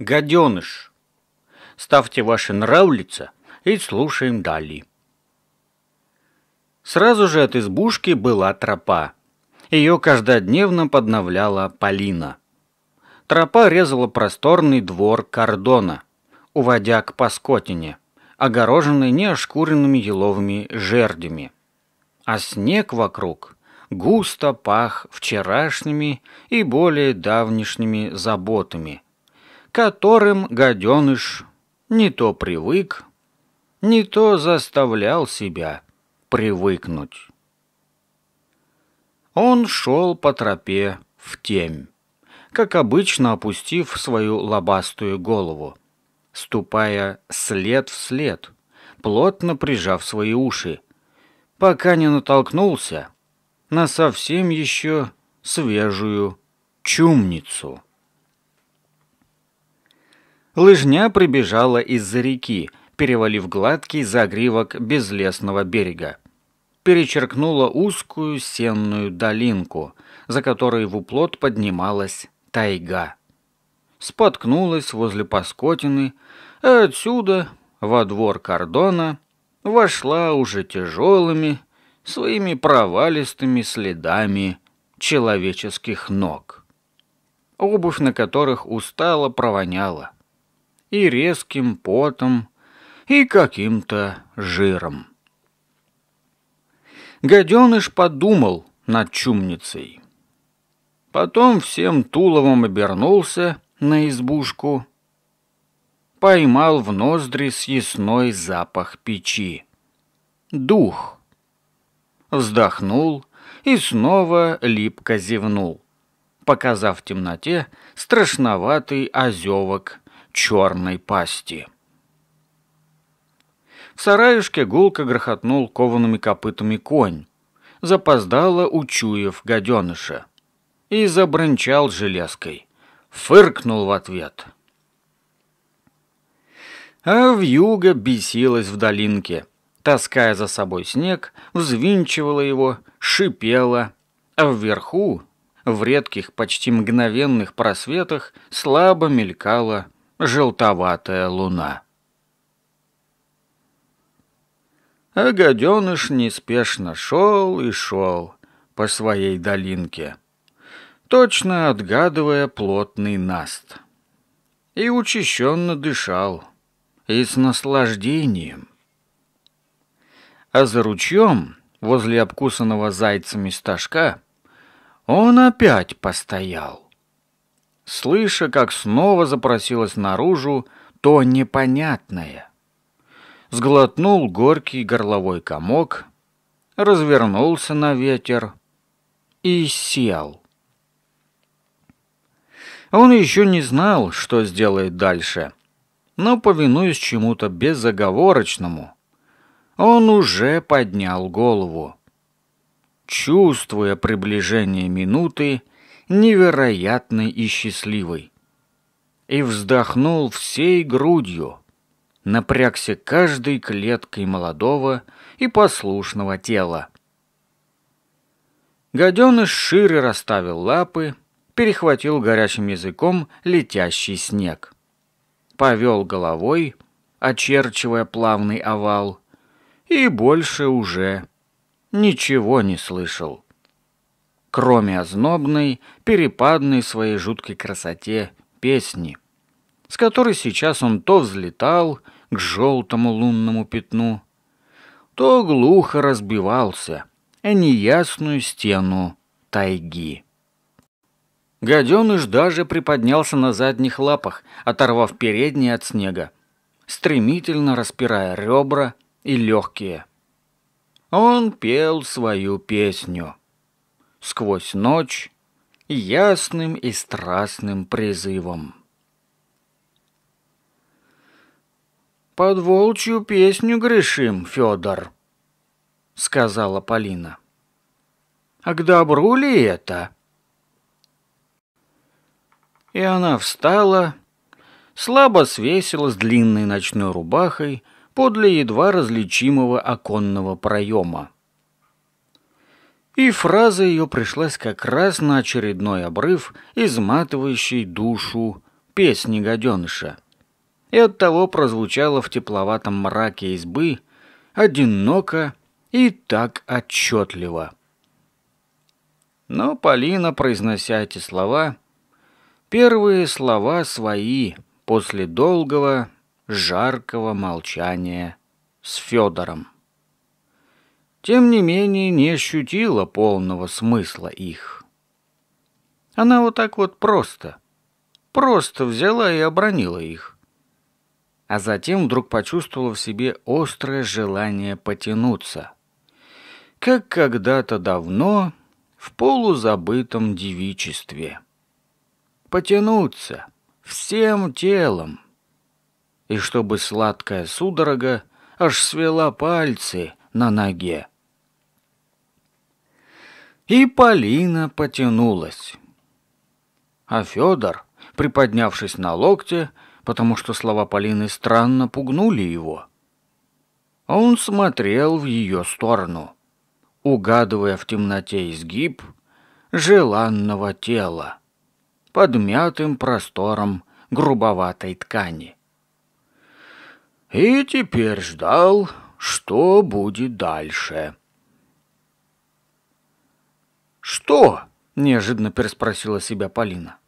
гаденыш. Ставьте ваши нравлица и слушаем далее. Сразу же от избушки была тропа. Ее каждодневно подновляла Полина. Тропа резала просторный двор кордона, уводя к паскотине, огороженной неошкуренными еловыми жердями. А снег вокруг густо пах вчерашними и более давнишними заботами – которым гаденыш не то привык, не то заставлял себя привыкнуть. Он шел по тропе в темь, как обычно опустив свою лобастую голову, ступая след в след, плотно прижав свои уши, пока не натолкнулся на совсем еще свежую чумницу. Лыжня прибежала из-за реки, перевалив гладкий загривок безлесного берега. Перечеркнула узкую сенную долинку, за которой в уплот поднималась тайга. Споткнулась возле Паскотины, а отсюда, во двор кордона, вошла уже тяжелыми, своими провалистыми следами человеческих ног, обувь на которых устало провоняла и резким потом, и каким-то жиром. Гаденыш подумал над чумницей. Потом всем туловом обернулся на избушку, поймал в ноздри съестной запах печи. Дух. Вздохнул и снова липко зевнул, показав в темноте страшноватый озевок черной пасти. В сараюшке гулко грохотнул коваными копытами конь. Запоздало учуяв гаденыша. И забрончал железкой. Фыркнул в ответ. А вьюга бесилась в долинке, таская за собой снег, взвинчивала его, шипела, а вверху, в редких, почти мгновенных просветах, слабо мелькала желтоватая луна. А гаденыш неспешно шел и шел по своей долинке, точно отгадывая плотный наст. И учащенно дышал, и с наслаждением. А за ручьем, возле обкусанного зайцами стажка, он опять постоял слыша, как снова запросилось наружу то непонятное. Сглотнул горький горловой комок, развернулся на ветер и сел. Он еще не знал, что сделает дальше, но, повинуясь чему-то безоговорочному, он уже поднял голову. Чувствуя приближение минуты, невероятной и счастливой. И вздохнул всей грудью. Напрягся каждой клеткой молодого и послушного тела. Гаденыш шире расставил лапы, перехватил горячим языком летящий снег. Повел головой, очерчивая плавный овал, и больше уже ничего не слышал кроме ознобной, перепадной своей жуткой красоте песни, с которой сейчас он то взлетал к желтому лунному пятну, то глухо разбивался о неясную стену тайги. Гаденыш даже приподнялся на задних лапах, оторвав передние от снега, стремительно распирая ребра и легкие. Он пел свою песню — сквозь ночь ясным и страстным призывом. «Под волчью песню грешим, Федор», — сказала Полина. «А к добру ли это?» И она встала, слабо свесила с длинной ночной рубахой подле едва различимого оконного проема. И фраза ее пришлась как раз на очередной обрыв, изматывающий душу песни гаденыша. И оттого прозвучало в тепловатом мраке избы одиноко и так отчетливо. Но Полина, произнося эти слова, первые слова свои после долгого, жаркого молчания с Федором тем не менее не ощутила полного смысла их. Она вот так вот просто, просто взяла и обронила их. А затем вдруг почувствовала в себе острое желание потянуться. Как когда-то давно в полузабытом девичестве. Потянуться всем телом. И чтобы сладкая судорога аж свела пальцы на ноге и Полина потянулась. А Федор, приподнявшись на локте, потому что слова Полины странно пугнули его, он смотрел в ее сторону, угадывая в темноте изгиб желанного тела, подмятым простором грубоватой ткани. И теперь ждал, что будет дальше. «Что?» – неожиданно переспросила себя Полина.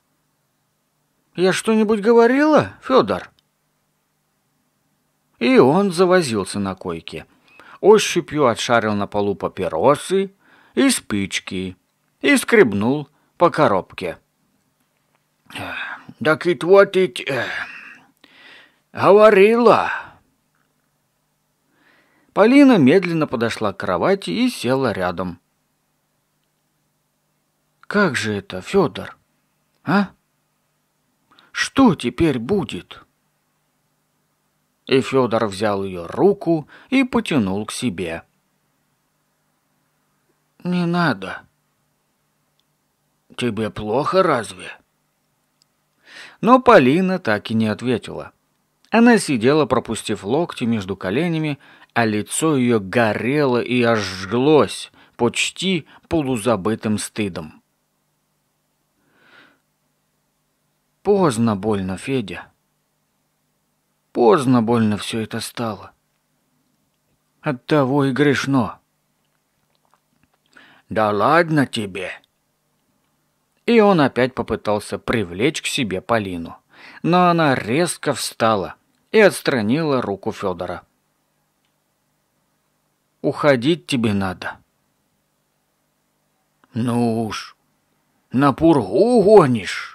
«Я что-нибудь говорила, Федор?» И он завозился на койке. Ощупью отшарил на полу папиросы и спички и скребнул по коробке. «Так и вот ведь... Э, говорила!» Полина медленно подошла к кровати и села рядом. Как же это, Федор? А? Что теперь будет? И Федор взял ее руку и потянул к себе. Не надо. Тебе плохо разве? Но Полина так и не ответила. Она сидела, пропустив локти между коленями, а лицо ее горело и ожглось почти полузабытым стыдом. Поздно больно, Федя. Поздно больно все это стало. Оттого и грешно. Да ладно тебе. И он опять попытался привлечь к себе Полину. Но она резко встала и отстранила руку Федора. Уходить тебе надо. Ну уж, на пургу гонишь.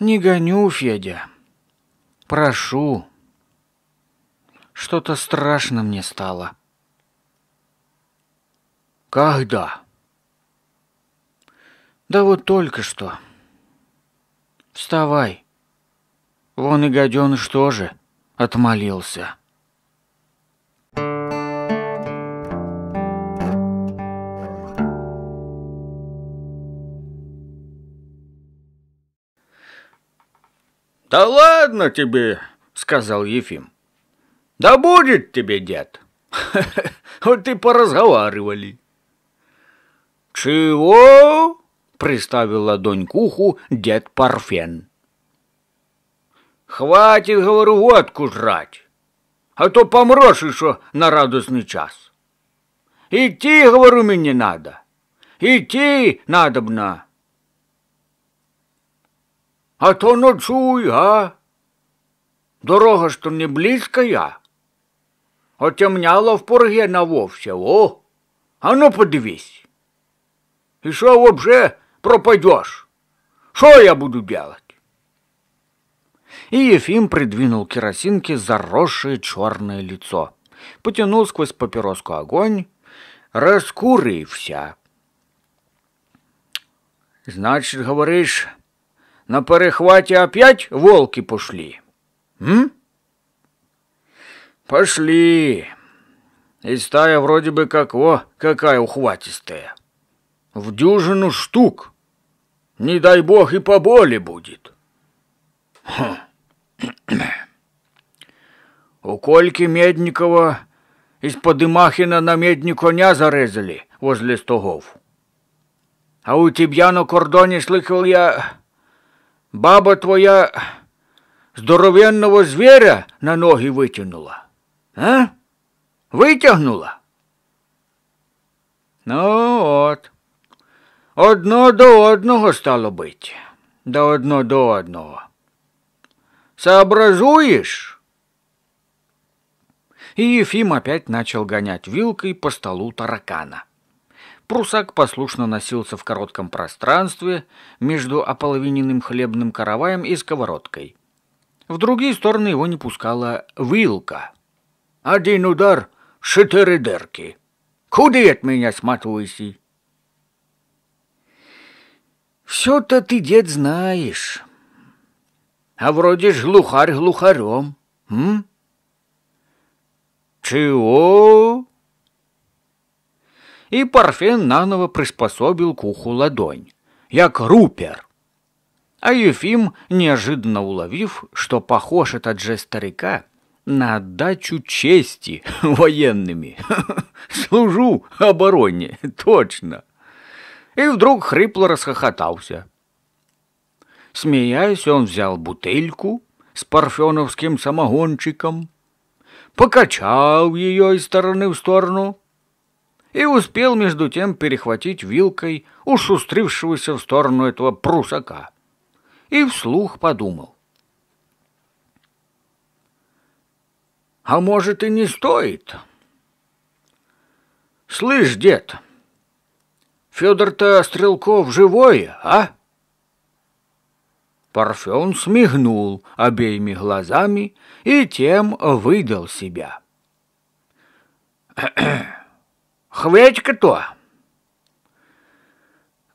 Не гоню, Федя, Прошу. Что-то страшно мне стало. Когда? Да вот только что. Вставай. Вон и гаденыш тоже отмолился. «Да ладно тебе!» — сказал Ефим. «Да будет тебе, дед! Вот и поразговаривали!» «Чего?» — приставил ладонь к уху дед Парфен. «Хватит, говорю, водку жрать, а то помрешь еще на радостный час. Идти, говорю, мне надо, идти надобно, а то ночуй, а? Дорога ж то не близкая. Отемняло в Поргена вовсе, о! А ну подивись. И что вообще пропадешь? Что я буду делать? И Ефим придвинул керосинки заросшее черное лицо. Потянул сквозь папироску огонь, раскурився. «Значит, говоришь, на перехвате опять волки пошли? М? Пошли. И стая вроде бы как, о, какая ухватистая. В дюжину штук. Не дай бог и по боли будет. Хм. У Кольки Медникова из-под Имахина на медні коня зарезали возле стогов. А у Тиб'я кордоне слыхал я Баба твоя здоровенного зверя на ноги вытянула, а? Витягнула? Ну вот, Одно до одного стало быть, Да одно до одного. Сообразуешь? И Ефим опять начал гонять вилкой по столу таракана. Прусак послушно носился в коротком пространстве между ополовиненным хлебным караваем и сковородкой. В другие стороны его не пускала вилка. «Один удар, шитеры дырки! Куды от меня сматывайся?» «Все-то ты, дед, знаешь. А вроде ж глухарь глухарем, м?» «Чего?» и Парфен наново приспособил куху ладонь, як рупер. А Ефим, неожиданно уловив, что похож этот же старика на отдачу чести военными. «Служу обороне, точно!» И вдруг хрипло расхохотался. Смеясь, он взял бутыльку с парфеновским самогончиком, покачал ее из стороны в сторону, и успел между тем перехватить вилкой ушустрившегося в сторону этого прусака. И вслух подумал. «А может, и не стоит?» «Слышь, дед, Федор-то Стрелков живой, а?» Парфен смигнул обеими глазами и тем выдал себя. «Кхе-кхе!» Хведька-то.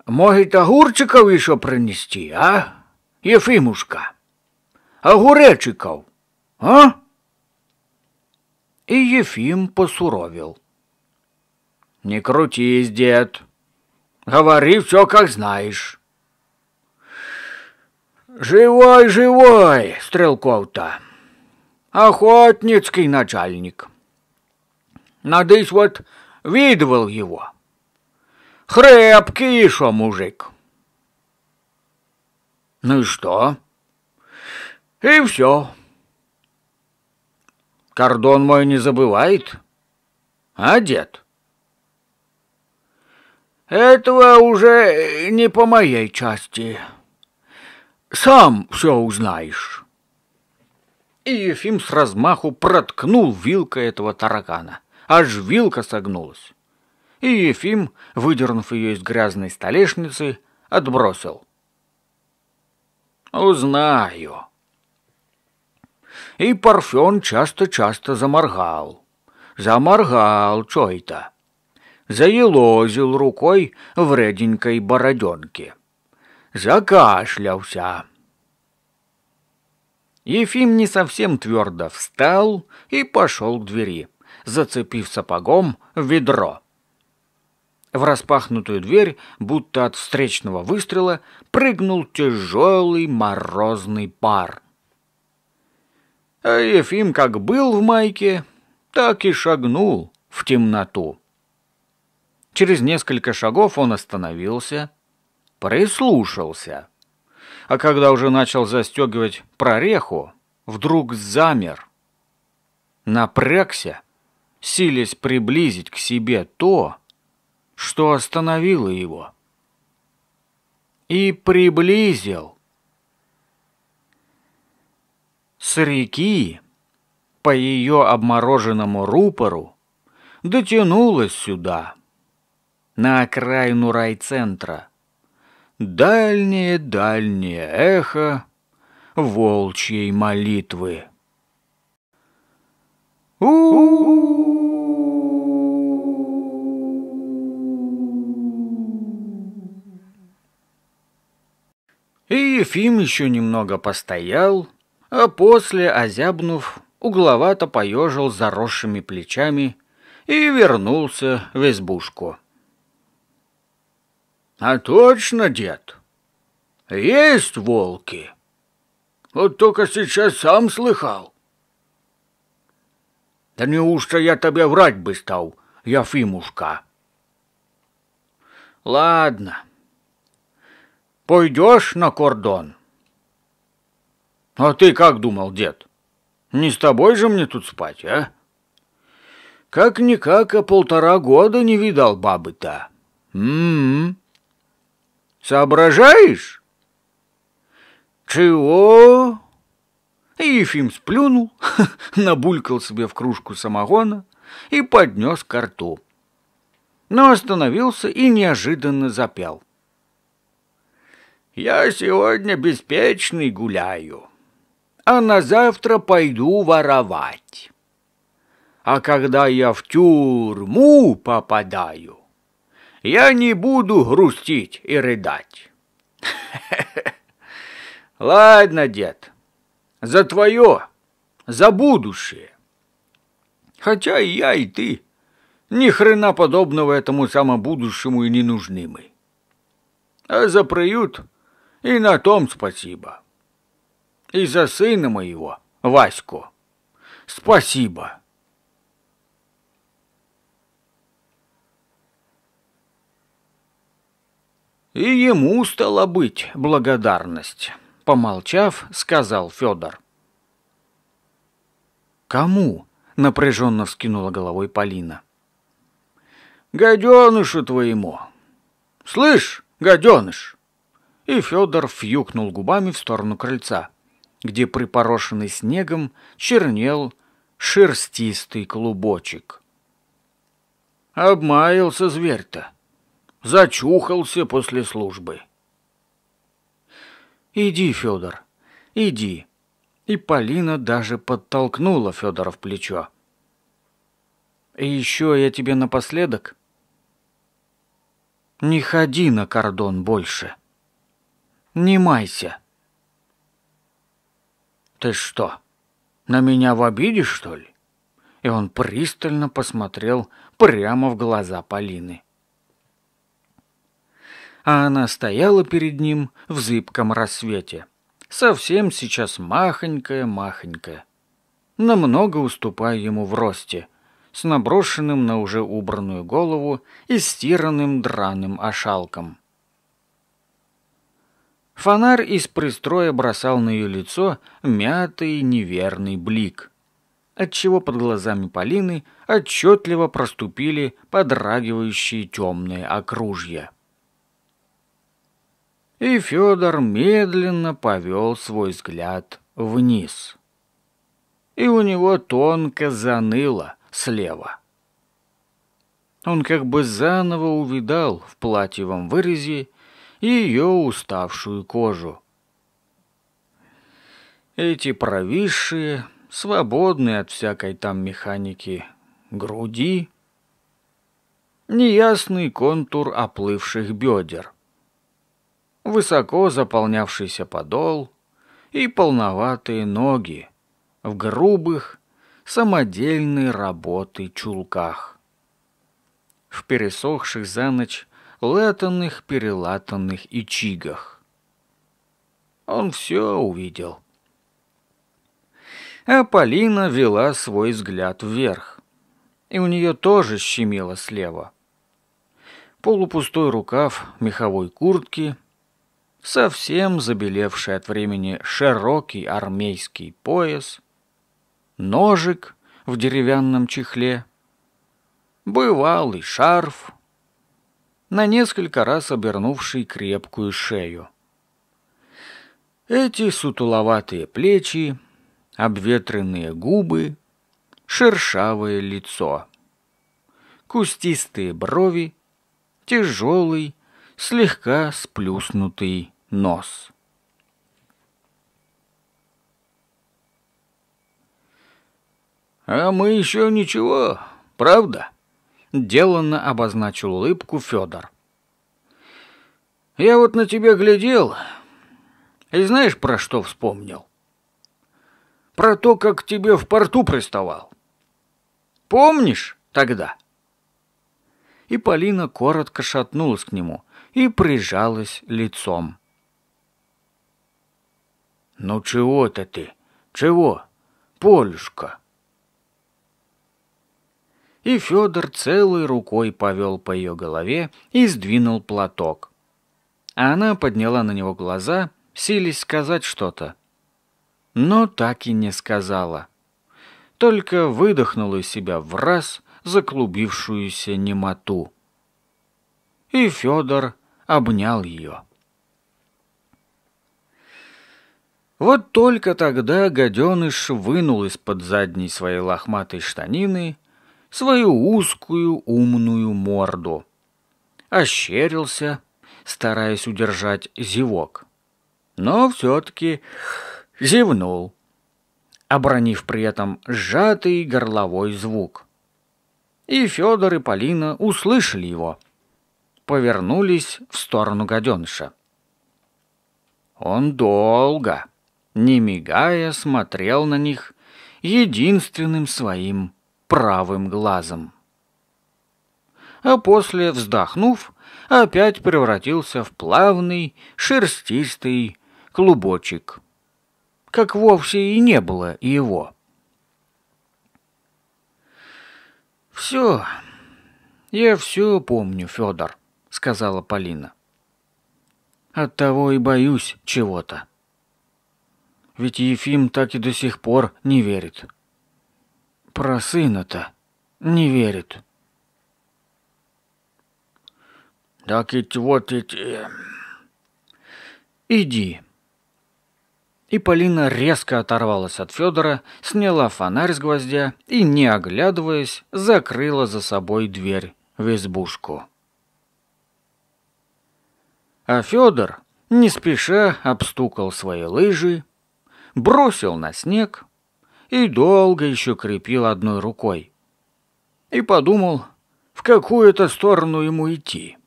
Могить огурчиков еще принести, а? Ефимушка. Огуречиков, а? И Ефим посуровил. Не крутись, дед. Говори все, как знаешь. Живой, живой, Стрелков-то. Охотницкий начальник. Надысь вот видывал его. хребкий шо мужик. Ну и что? И все. Кордон мой не забывает, а дед? Этого уже не по моей части. Сам все узнаешь. И Ефим с размаху проткнул вилкой этого таракана аж вилка согнулась. И Ефим, выдернув ее из грязной столешницы, отбросил. «Узнаю». И Парфен часто-часто заморгал. Заморгал чой это, Заелозил рукой в реденькой бороденке. Закашлялся. Ефим не совсем твердо встал и пошел к двери зацепив сапогом ведро. В распахнутую дверь, будто от встречного выстрела, прыгнул тяжелый морозный пар. А Ефим как был в майке, так и шагнул в темноту. Через несколько шагов он остановился, прислушался. А когда уже начал застегивать прореху, вдруг замер, напрягся силясь приблизить к себе то, что остановило его. И приблизил. С реки по ее обмороженному рупору дотянулась сюда, на окраину райцентра. Дальнее-дальнее эхо волчьей молитвы. У-у-у! И Ефим еще немного постоял, а после, озябнув, угловато поежил заросшими плечами и вернулся в избушку. «А точно, дед, есть волки. Вот только сейчас сам слыхал». «Да неужто я тебе врать бы стал, Яфимушка?» «Ладно, пойдешь на кордон?» «А ты как думал, дед? Не с тобой же мне тут спать, а?» «Как-никак, а полтора года не видал бабы-то. М-м-м. Соображаешь?» «Чего?» И Ефим сплюнул, набулькал себе в кружку самогона и поднес ко рту. Но остановился и неожиданно запел я сегодня беспечный гуляю, а на завтра пойду воровать. А когда я в тюрьму попадаю, я не буду грустить и рыдать. Ладно, дед, за твое, за будущее. Хотя и я, и ты ни хрена подобного этому самобудущему и не нужны мы. А за приют и на том спасибо. И за сына моего, Ваську, спасибо. И ему стала быть благодарность, помолчав, сказал Федор. Кому? напряженно вскинула головой Полина. Гаденышу твоему. Слышь, гаденыш, и Федор фьюкнул губами в сторону крыльца, где припорошенный снегом чернел шерстистый клубочек. Обмаялся зверь-то, зачухался после службы. «Иди, Федор, иди!» И Полина даже подтолкнула Федора в плечо. «И еще я тебе напоследок...» «Не ходи на кордон больше!» не майся. Ты что, на меня в обиде, что ли? И он пристально посмотрел прямо в глаза Полины. А она стояла перед ним в зыбком рассвете. Совсем сейчас махонькая-махонькая. Намного уступая ему в росте, с наброшенным на уже убранную голову и стиранным драным ошалком. Фонарь из пристроя бросал на ее лицо мятый неверный блик, отчего под глазами Полины отчетливо проступили подрагивающие темные окружья. И Федор медленно повел свой взгляд вниз. И у него тонко заныло слева. Он как бы заново увидал в платьевом вырезе и ее уставшую кожу. Эти провисшие, свободные от всякой там механики, груди, неясный контур оплывших бедер, высоко заполнявшийся подол и полноватые ноги в грубых, самодельной работы чулках. В пересохших за ночь латанных, перелатанных и чигах. Он все увидел. А Полина вела свой взгляд вверх. И у нее тоже щемило слева. Полупустой рукав меховой куртки, совсем забелевший от времени широкий армейский пояс, ножик в деревянном чехле, бывалый шарф, на несколько раз обернувший крепкую шею. Эти сутуловатые плечи, обветренные губы, шершавое лицо, кустистые брови, тяжелый, слегка сплюснутый нос. «А мы еще ничего, правда?» деланно обозначил улыбку Федор. Я вот на тебя глядел, и знаешь, про что вспомнил? Про то, как тебе в порту приставал. Помнишь тогда? И Полина коротко шатнулась к нему и прижалась лицом. «Ну чего-то ты? Чего, Полюшка?» и Федор целой рукой повел по ее голове и сдвинул платок. А она подняла на него глаза, сились сказать что-то. Но так и не сказала. Только выдохнула из себя в раз заклубившуюся немоту. И Федор обнял ее. Вот только тогда гаденыш вынул из-под задней своей лохматой штанины свою узкую умную морду. Ощерился, стараясь удержать зевок. Но все-таки зевнул, обронив при этом сжатый горловой звук. И Федор и Полина услышали его. Повернулись в сторону Гаденша. Он долго, не мигая, смотрел на них единственным своим правым глазом. А после, вздохнув, опять превратился в плавный, шерстистый клубочек, как вовсе и не было его. «Все, я все помню, Федор», — сказала Полина. «Оттого и боюсь чего-то. Ведь Ефим так и до сих пор не верит». Про сына-то не верит. Так ведь вот эти... Иди. И Полина резко оторвалась от Федора, сняла фонарь с гвоздя и, не оглядываясь, закрыла за собой дверь в избушку. А Федор, не спеша, обстукал свои лыжи, бросил на снег и долго еще крепил одной рукой. И подумал, в какую-то сторону ему идти.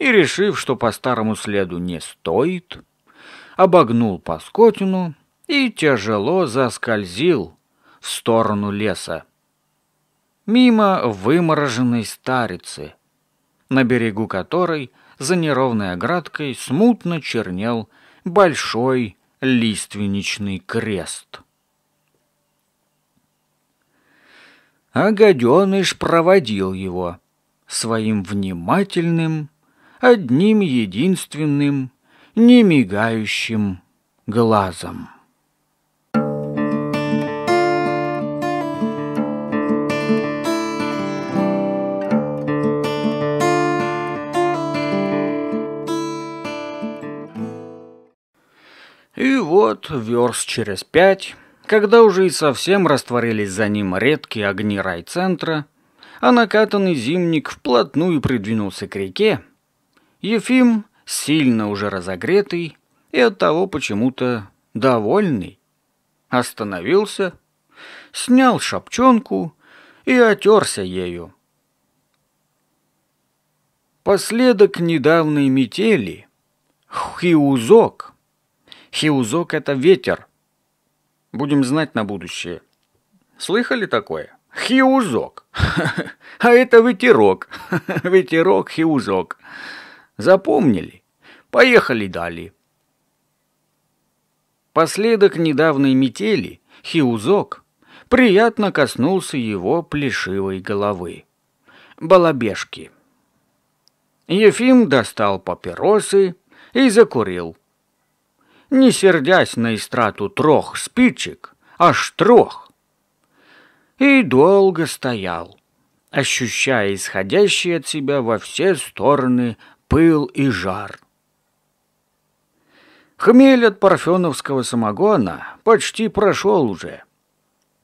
И, решив, что по старому следу не стоит, обогнул по скотину и тяжело заскользил в сторону леса. Мимо вымороженной старицы, на берегу которой за неровной оградкой смутно чернел большой лиственничный крест. а гаденыш проводил его своим внимательным, одним единственным, не мигающим глазом. И вот верст через пять когда уже и совсем растворились за ним редкие огни райцентра, а накатанный зимник вплотную придвинулся к реке, Ефим, сильно уже разогретый и оттого почему-то довольный, остановился, снял шапчонку и отерся ею. Последок недавней метели — хиузок. Хиузок — это ветер, Будем знать на будущее. Слыхали такое? Хиузок. А это ветерок. Ветерок, хиузок. Запомнили? Поехали далее. Последок недавней метели хиузок приятно коснулся его плешивой головы. Балабешки. Ефим достал папиросы и закурил не сердясь на истрату трох спичек, аж трох. И долго стоял, ощущая исходящий от себя во все стороны пыл и жар. Хмель от парфеновского самогона почти прошел уже,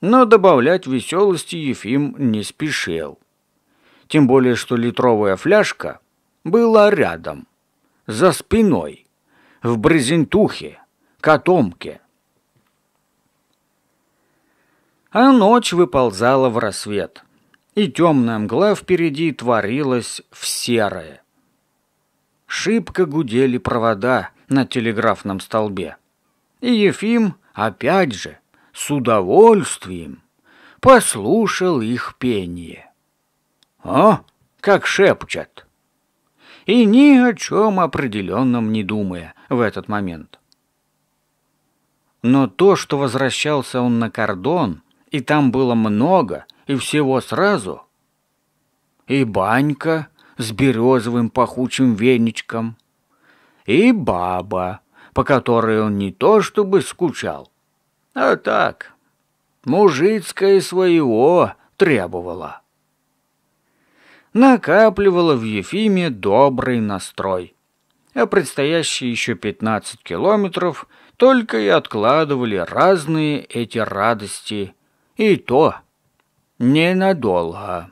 но добавлять веселости Ефим не спешил. Тем более, что литровая фляжка была рядом, за спиной в брезентухе, котомке. А ночь выползала в рассвет, и темная мгла впереди творилась в серое. Шибко гудели провода на телеграфном столбе. И Ефим, опять же, с удовольствием послушал их пение. О, «А, как шепчат! и ни о чем определенном не думая в этот момент. Но то, что возвращался он на кордон, и там было много, и всего сразу, и банька с березовым пахучим веничком, и баба, по которой он не то чтобы скучал, а так, мужицкое своего требовала накапливала в Ефиме добрый настрой. А предстоящие еще 15 километров только и откладывали разные эти радости. И то ненадолго.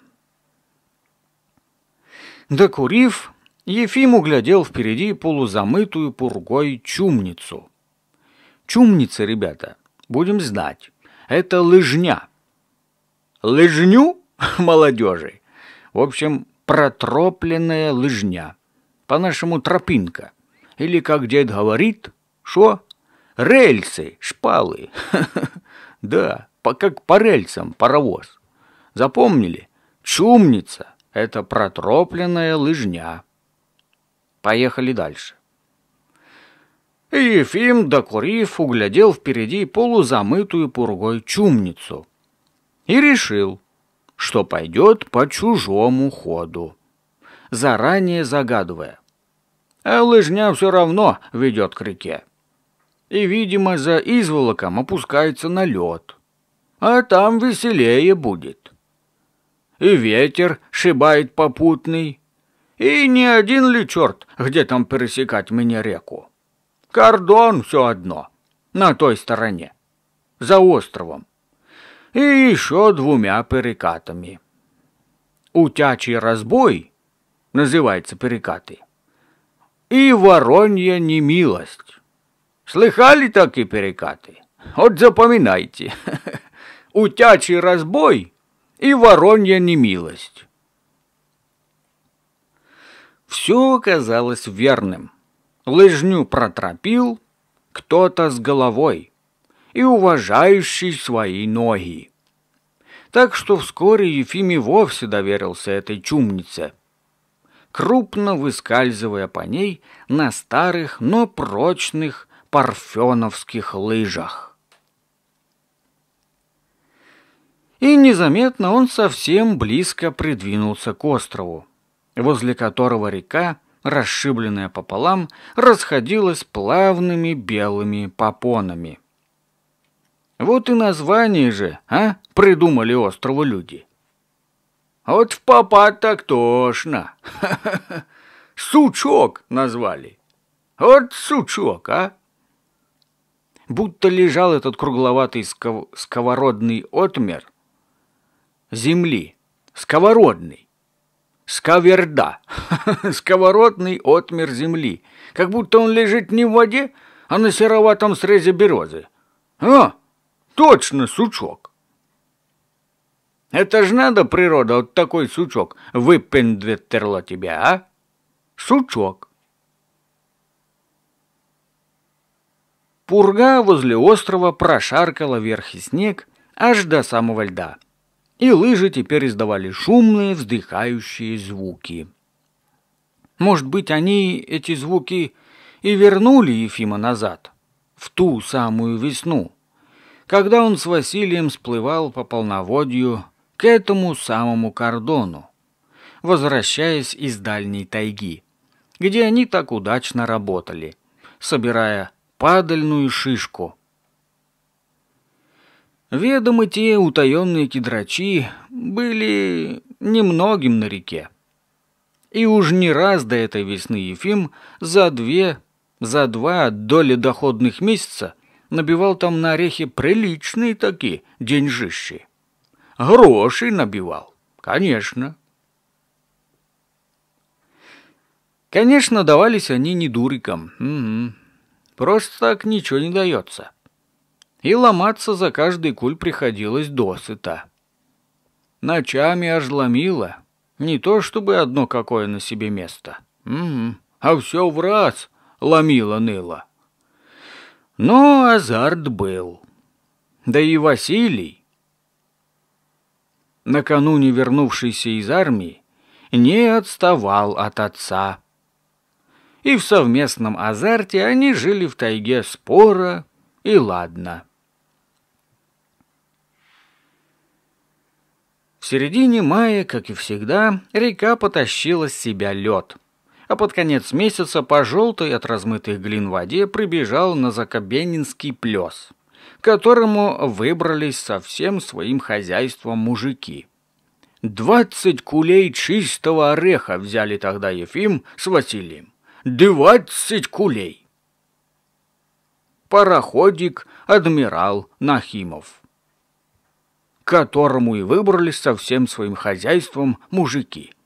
Докурив, Ефим углядел впереди полузамытую пургой чумницу. Чумница, ребята, будем знать, это лыжня. Лыжню молодежи в общем, протропленная лыжня. По-нашему, тропинка. Или, как дед говорит, что? Рельсы, шпалы. Да, как по рельсам паровоз. Запомнили? Чумница – это протропленная лыжня. Поехали дальше. И Ефим, докурив, углядел впереди полузамытую пургой чумницу. И решил – что пойдет по чужому ходу, заранее загадывая. А лыжня все равно ведет к реке. И, видимо, за изволоком опускается на лед. А там веселее будет. И ветер шибает попутный. И не один ли черт, где там пересекать мне реку? Кордон все одно, на той стороне, за островом и еще двумя перекатами. Утячий разбой называется перекаты. И воронья немилость. Слыхали такие перекаты? Вот запоминайте. Утячий разбой и воронья немилость. Все оказалось верным. Лыжню протропил кто-то с головой и уважающий свои ноги. Так что вскоре Ефим и вовсе доверился этой чумнице, крупно выскальзывая по ней на старых, но прочных парфеновских лыжах. И незаметно он совсем близко придвинулся к острову, возле которого река, расшибленная пополам, расходилась плавными белыми попонами. Вот и название же, а, придумали острову люди. А вот в папа так тошно. Сучок назвали. Вот сучок, а. Будто лежал этот кругловатый сков... сковородный отмер земли. Сковородный. Сковерда. Сковородный отмер земли. Как будто он лежит не в воде, а на сероватом срезе березы. О, а! Точно сучок. Это ж надо, природа, вот такой сучок выпендветерла тебя, а? Сучок. Пурга возле острова прошаркала вверх и снег аж до самого льда, и лыжи теперь издавали шумные вздыхающие звуки. Может быть, они, эти звуки, и вернули Ефима назад, в ту самую весну, когда он с Василием сплывал по полноводью к этому самому кордону, возвращаясь из дальней тайги, где они так удачно работали, собирая падальную шишку. Ведомы те утаенные кедрачи были немногим на реке. И уж не раз до этой весны Ефим за две, за два доли доходных месяца набивал там на орехи приличные такие деньжищи. Гроши набивал, конечно. Конечно, давались они не дурикам. Угу. Просто так ничего не дается. И ломаться за каждый куль приходилось досыта. Ночами аж ломило. Не то чтобы одно какое на себе место. Угу. А все в раз ломило-ныло. Но азарт был. Да и Василий, накануне вернувшийся из армии, не отставал от отца. И в совместном азарте они жили в тайге спора и ладно. В середине мая, как и всегда, река потащила с себя лед а под конец месяца по желтой от размытых глин воде прибежал на Закобенинский плес, которому выбрались со всем своим хозяйством мужики. Двадцать кулей чистого ореха взяли тогда Ефим с Василием. Двадцать кулей! Пароходик «Адмирал Нахимов», которому и выбрались со всем своим хозяйством мужики –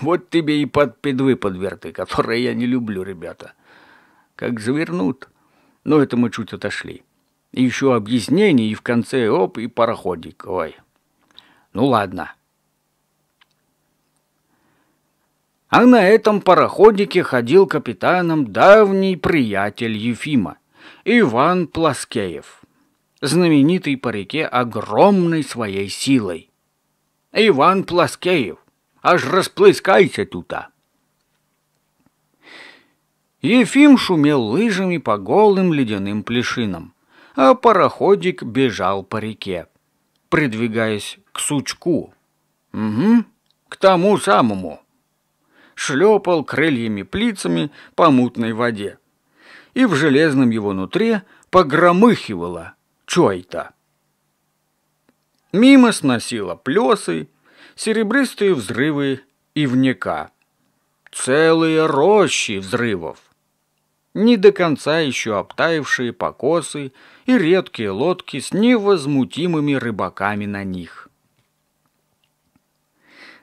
вот тебе и под педвы подверты, которые я не люблю, ребята. Как завернут. Но ну, это мы чуть отошли. И еще объяснение, и в конце оп, и пароходик. Ой. Ну ладно. А на этом пароходике ходил капитаном давний приятель Ефима, Иван Пласкеев, знаменитый по реке огромной своей силой. Иван Пласкеев аж расплыскайся тута. Ефим шумел лыжами по голым ледяным плешинам, а пароходик бежал по реке, придвигаясь к сучку. Угу, к тому самому. Шлепал крыльями-плицами по мутной воде. И в железном его нутре погромыхивало чой-то. Мимо сносило плесы, серебристые взрывы ивника. Целые рощи взрывов. Не до конца еще обтаившие покосы и редкие лодки с невозмутимыми рыбаками на них.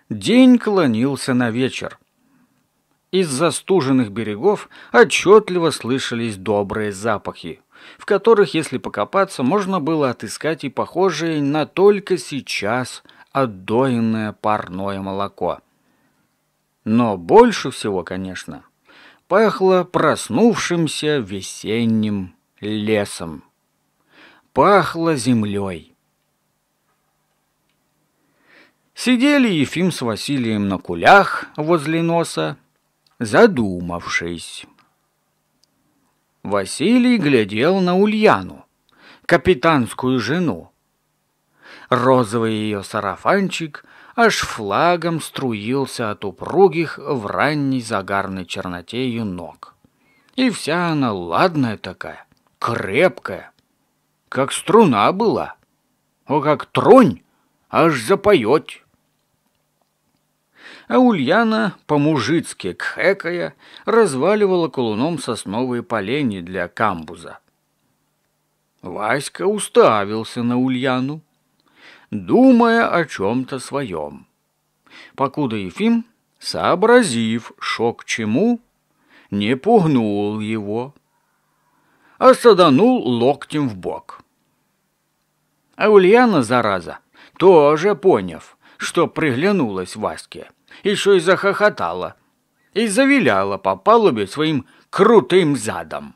День клонился на вечер. Из застуженных берегов отчетливо слышались добрые запахи, в которых, если покопаться, можно было отыскать и похожие на только сейчас – отдоенное парное молоко. Но больше всего, конечно, пахло проснувшимся весенним лесом. Пахло землей. Сидели Ефим с Василием на кулях возле носа, задумавшись. Василий глядел на Ульяну, капитанскую жену, Розовый ее сарафанчик аж флагом струился от упругих в ранней загарной черноте ее ног. И вся она ладная такая, крепкая, как струна была. О, как тронь, аж запоет. А Ульяна, по-мужицки кхекая, разваливала колуном сосновые поленья для камбуза. Васька уставился на Ульяну думая о чем-то своем. Покуда Ефим, сообразив, что к чему, не пугнул его, а саданул локтем в бок. А Ульяна, зараза, тоже поняв, что приглянулась Ваське, еще и захохотала, и завиляла по палубе своим крутым задом.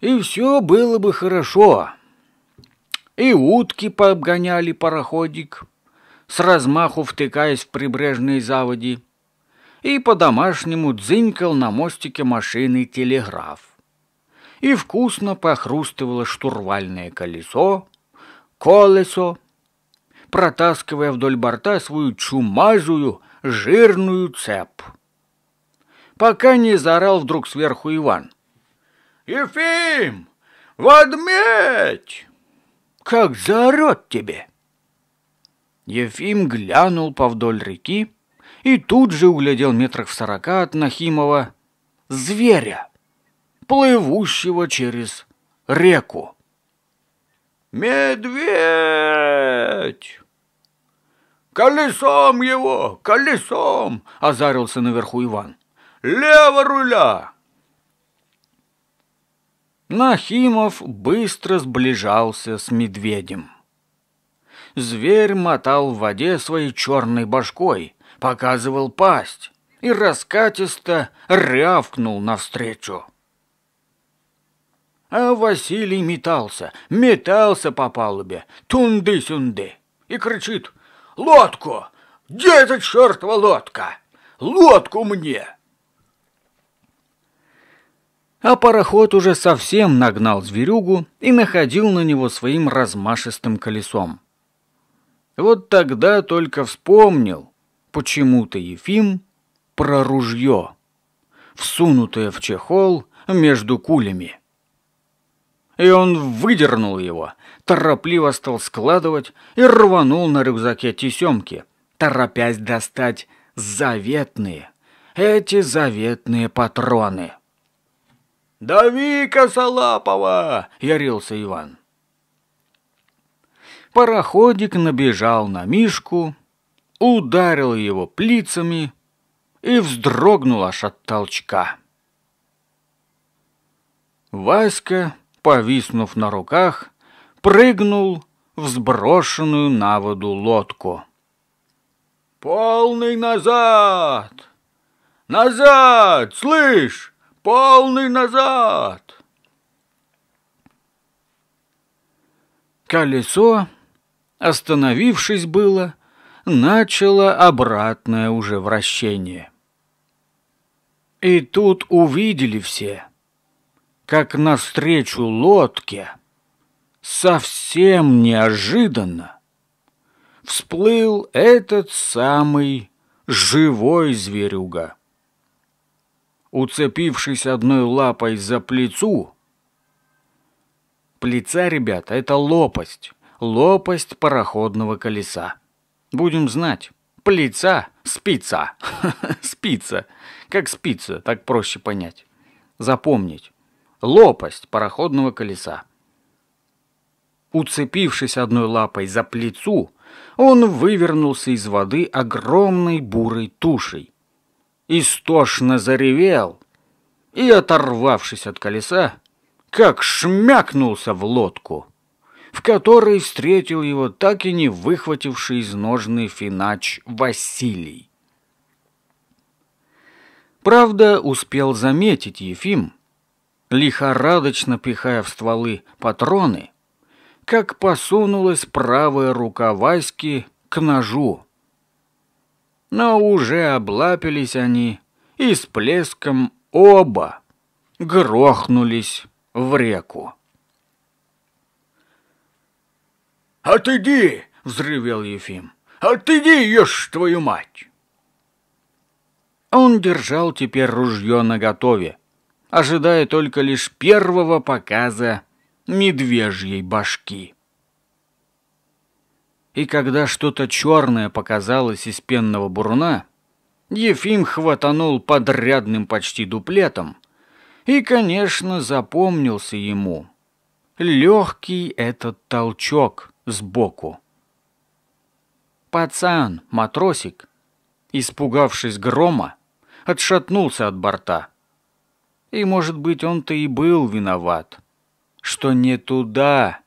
И все было бы хорошо, и утки пообгоняли пароходик, с размаху втыкаясь в прибрежные заводи. И по-домашнему дзынькал на мостике машины телеграф. И вкусно похрустывало штурвальное колесо, колесо, протаскивая вдоль борта свою чумазую жирную цепь. Пока не заорал вдруг сверху Иван. «Ефим, в отметь!» как заорет тебе!» Ефим глянул повдоль реки и тут же углядел метрах в сорока от Нахимова зверя, плывущего через реку. «Медведь!» «Колесом его! Колесом!» — озарился наверху Иван. «Лево руля! Нахимов быстро сближался с медведем. Зверь мотал в воде своей черной башкой, показывал пасть и раскатисто рявкнул навстречу. А Василий метался, метался по палубе, тунды-сюнды, и кричит «Лодку! Где эта чертова лодка? Лодку мне!» а пароход уже совсем нагнал зверюгу и находил на него своим размашистым колесом. Вот тогда только вспомнил почему-то Ефим про ружье, всунутое в чехол между кулями. И он выдернул его, торопливо стал складывать и рванул на рюкзаке тесемки, торопясь достать заветные, эти заветные патроны. «Дави, косолапого!» — ярился Иван. Пароходик набежал на Мишку, ударил его плицами и вздрогнул аж от толчка. Васька, повиснув на руках, прыгнул в сброшенную на воду лодку. «Полный назад! Назад! Слышь!» полный назад!» Колесо, остановившись было, начало обратное уже вращение. И тут увидели все, как навстречу лодке, совсем неожиданно, всплыл этот самый живой зверюга. Уцепившись одной лапой за плицу... Плица, ребята, это лопасть. Лопасть пароходного колеса. Будем знать. Плица, спица. спица. Как спица, так проще понять. Запомнить. Лопасть пароходного колеса. Уцепившись одной лапой за плицу, он вывернулся из воды огромной бурой тушей истошно заревел и, оторвавшись от колеса, как шмякнулся в лодку, в которой встретил его так и не выхвативший из ножны финач Василий. Правда, успел заметить Ефим, лихорадочно пихая в стволы патроны, как посунулась правая рука Васьки к ножу. Но уже облапились они и с плеском оба грохнулись в реку. Отойди! взрывел Ефим. Отойди, ешь твою мать!» Он держал теперь ружье наготове, ожидая только лишь первого показа медвежьей башки. И когда что-то черное показалось из пенного буруна, Ефим хватанул подрядным почти дуплетом. И, конечно, запомнился ему. Легкий этот толчок сбоку. Пацан, матросик, испугавшись грома, отшатнулся от борта. И, может быть, он-то и был виноват, что не туда,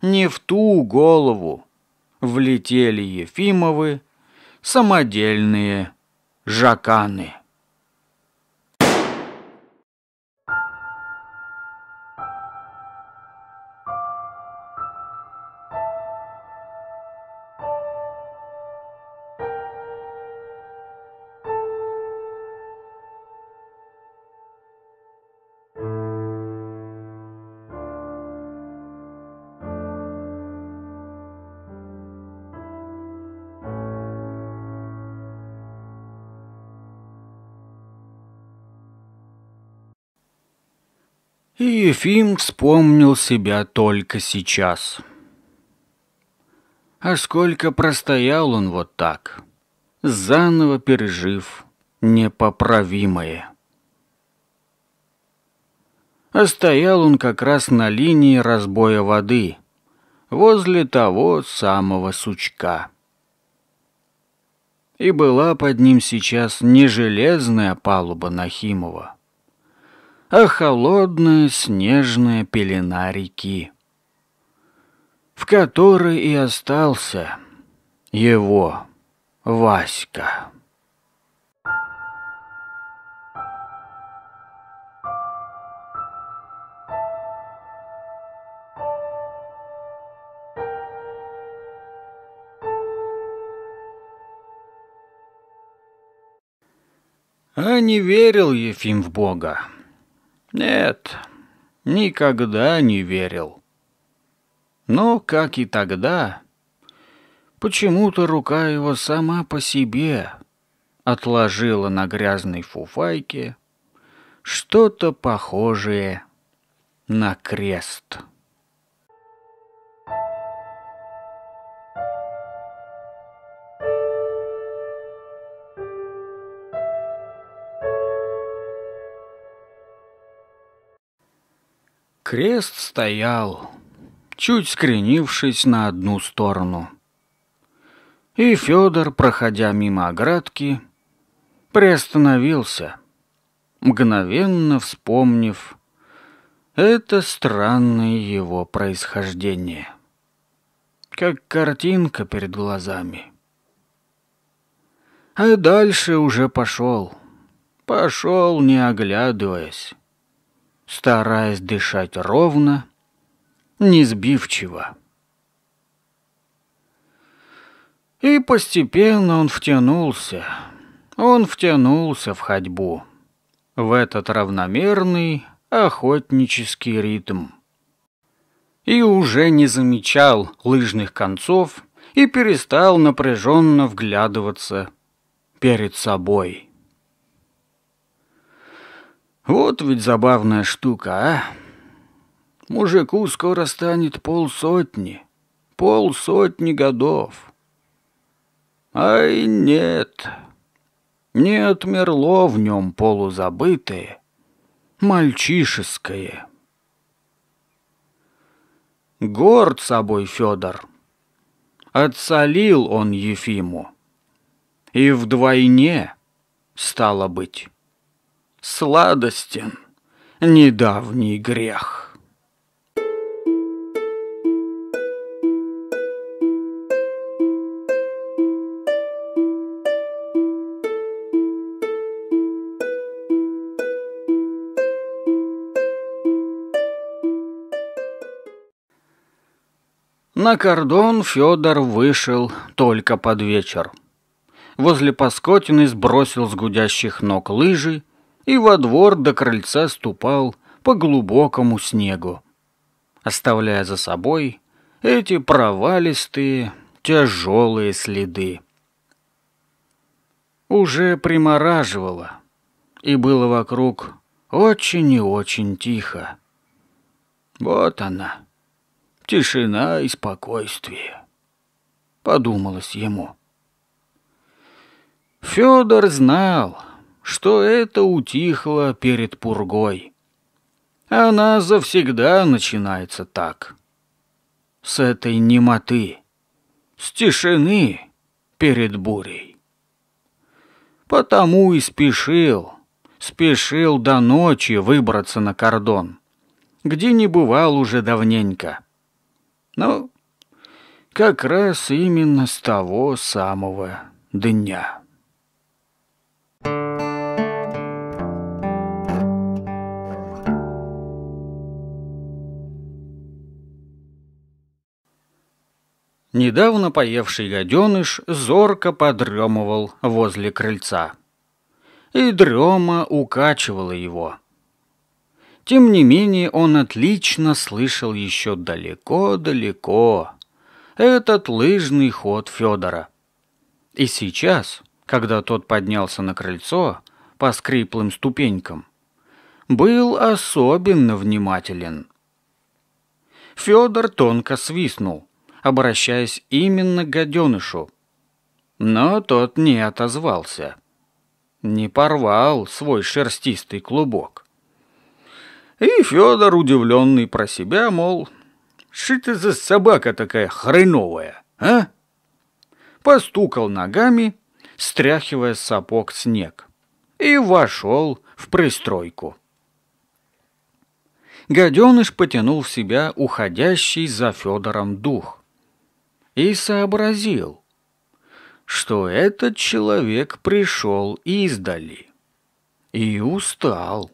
не в ту голову влетели Ефимовы самодельные жаканы. Ефим вспомнил себя только сейчас. А сколько простоял он вот так, заново пережив непоправимое. А стоял он как раз на линии разбоя воды, возле того самого сучка. И была под ним сейчас не железная палуба Нахимова, а холодная снежная пелена реки, в которой и остался его Васька. А не верил Ефим в Бога. Нет, никогда не верил. Но, как и тогда, почему-то рука его сама по себе отложила на грязной фуфайке что-то похожее на крест». Крест стоял, чуть скренившись на одну сторону. И Федор, проходя мимо оградки, приостановился, мгновенно вспомнив это странное его происхождение. Как картинка перед глазами. А дальше уже пошел. Пошел, не оглядываясь стараясь дышать ровно, несбивчиво. И постепенно он втянулся, он втянулся в ходьбу, в этот равномерный охотнический ритм. И уже не замечал лыжных концов и перестал напряженно вглядываться перед собой. Вот ведь забавная штука, а? Мужику скоро станет полсотни, полсотни годов. Ай, нет, не отмерло в нем полузабытое, мальчишеское. Горд собой Федор. Отсолил он Ефиму. И вдвойне, стало быть сладостен недавний грех. На кордон Федор вышел только под вечер. Возле Паскотины сбросил с гудящих ног лыжи, и во двор до крыльца ступал по глубокому снегу, оставляя за собой эти провалистые, тяжелые следы. Уже примораживало, и было вокруг очень и очень тихо. Вот она, тишина и спокойствие, подумалось ему. Федор знал, что это утихло перед пургой. Она завсегда начинается так. С этой немоты, с тишины перед бурей. Потому и спешил, спешил до ночи выбраться на кордон, где не бывал уже давненько. Ну, как раз именно с того самого дня». Недавно поевший гаденыш зорко подремывал возле крыльца. И дрема укачивала его. Тем не менее, он отлично слышал еще далеко-далеко этот лыжный ход Федора. И сейчас, когда тот поднялся на крыльцо по скриплым ступенькам, был особенно внимателен. Федор тонко свистнул — обращаясь именно к гаденышу. Но тот не отозвался. Не порвал свой шерстистый клубок. И Федор, удивленный про себя, мол, что ты за собака такая хреновая, а?» Постукал ногами, стряхивая сапог снег, и вошел в пристройку. Гаденыш потянул в себя уходящий за Федором дух и сообразил, что этот человек пришел издали и устал.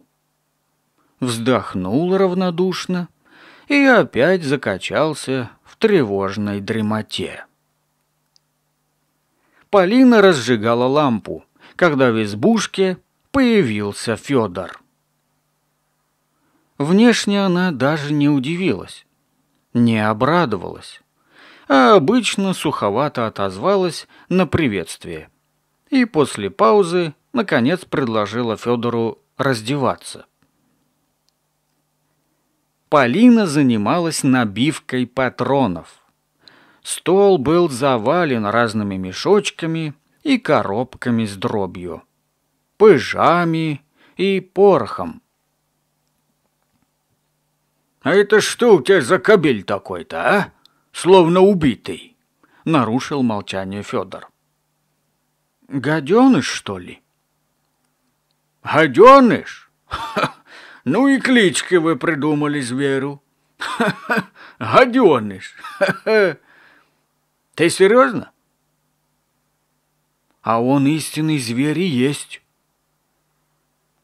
Вздохнул равнодушно и опять закачался в тревожной дремоте. Полина разжигала лампу, когда в избушке появился Федор. Внешне она даже не удивилась, не обрадовалась а обычно суховато отозвалась на приветствие. И после паузы, наконец, предложила Федору раздеваться. Полина занималась набивкой патронов. Стол был завален разными мешочками и коробками с дробью, пыжами и порохом. «А это что у тебя за кабель такой-то, а?» словно убитый, нарушил молчание Федор. Гаденыш, что ли? Гаденыш? Ха, ну и клички вы придумали зверу. Ха -ха, гаденыш. Ты серьезно? А он истинный зверь и есть.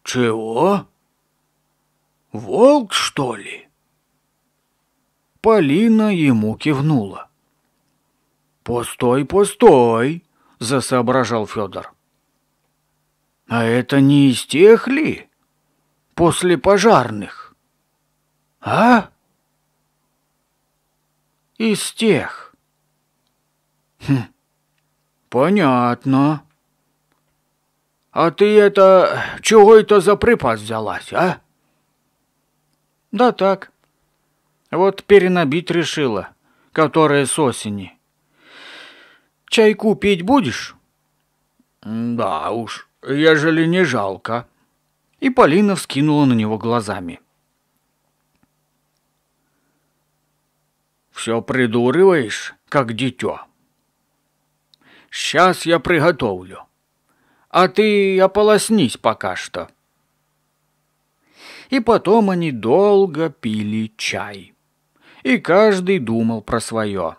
Чего? Волк, что ли? Полина ему кивнула. «Постой, постой!» — засоображал Федор. «А это не из тех ли? После пожарных?» «А?» «Из тех». «Хм, понятно. А ты это... чего это за припас взялась, а?» «Да так, вот перенабить решила, которая с осени. Чайку пить будешь? Да уж, ежели не жалко. И Полина вскинула на него глазами. Все придуриваешь, как дитё. Сейчас я приготовлю. А ты ополоснись пока что. И потом они долго пили чай и каждый думал про свое.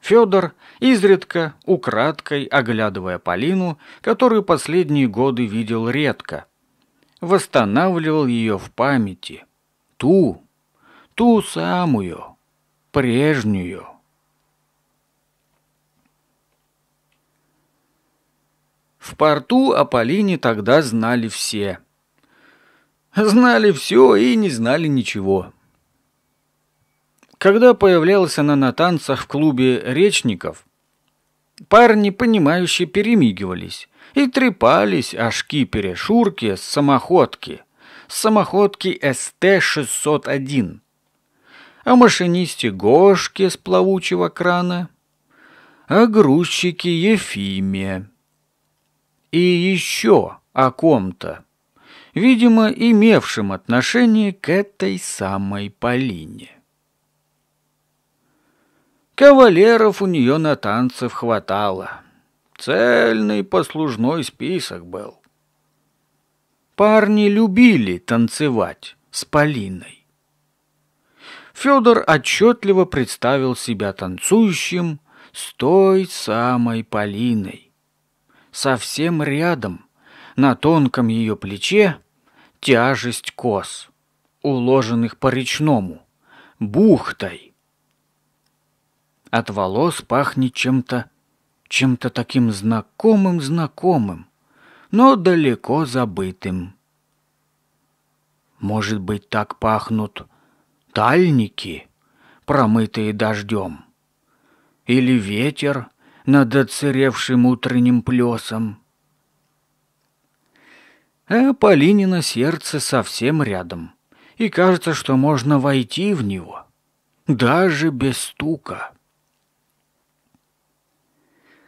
Федор, изредка, украдкой оглядывая Полину, которую последние годы видел редко, восстанавливал ее в памяти. Ту, ту самую, прежнюю. В порту о Полине тогда знали все. Знали все и не знали ничего. Когда появлялась она на танцах в клубе речников, парни, понимающие, перемигивались и трепались о шкипере Шурке с самоходки, с самоходки СТ-601, о машинисте Гошке с плавучего крана, о грузчике Ефиме и еще о ком-то, видимо, имевшем отношение к этой самой Полине. Кавалеров у нее на танцев хватало. Цельный послужной список был. Парни любили танцевать с Полиной. Федор отчетливо представил себя танцующим с той самой Полиной. Совсем рядом, на тонком ее плече, тяжесть кос, уложенных по речному, бухтой. От волос пахнет чем-то, чем-то таким знакомым-знакомым, но далеко забытым. Может быть, так пахнут тальники, промытые дождем, или ветер над отсыревшим утренним плесом. А Полинина сердце совсем рядом, и кажется, что можно войти в него, даже без стука.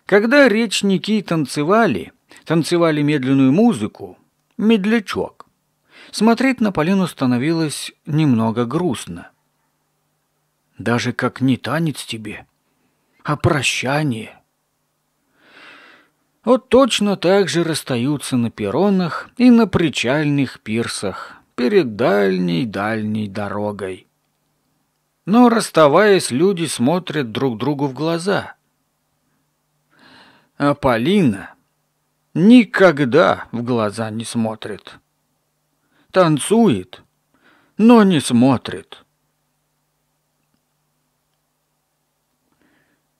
Когда речники танцевали, танцевали медленную музыку, медлячок, смотреть на Полину становилось немного грустно. Даже как не танец тебе, а прощание. Вот точно так же расстаются на перронах и на причальных пирсах перед дальней-дальней дорогой. Но, расставаясь, люди смотрят друг другу в глаза. А Полина никогда в глаза не смотрит. Танцует, но не смотрит.